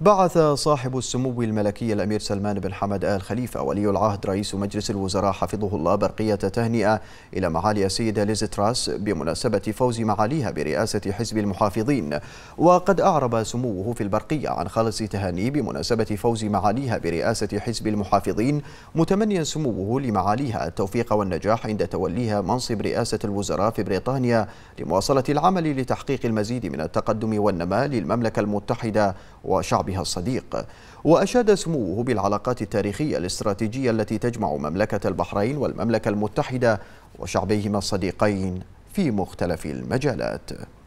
بعث صاحب السمو الملكي الأمير سلمان بن حمد آل خليفة ولي العهد رئيس مجلس الوزراء حفظه الله برقية تهنئة إلى معالي السيدة ليز تراس بمناسبة فوز معاليها برئاسة حزب المحافظين وقد أعرب سموه في البرقية عن خالص تهاني بمناسبة فوز معاليها برئاسة حزب المحافظين متمنيا سموه لمعاليها التوفيق والنجاح عند توليها منصب رئاسة الوزراء في بريطانيا لمواصلة العمل لتحقيق المزيد من التقدم والنماء للمملكة المتحدة وشعب شعبها الصديق وأشاد سموه بالعلاقات التاريخية الاستراتيجية التي تجمع مملكة البحرين والمملكة المتحدة وشعبيهما الصديقين في مختلف المجالات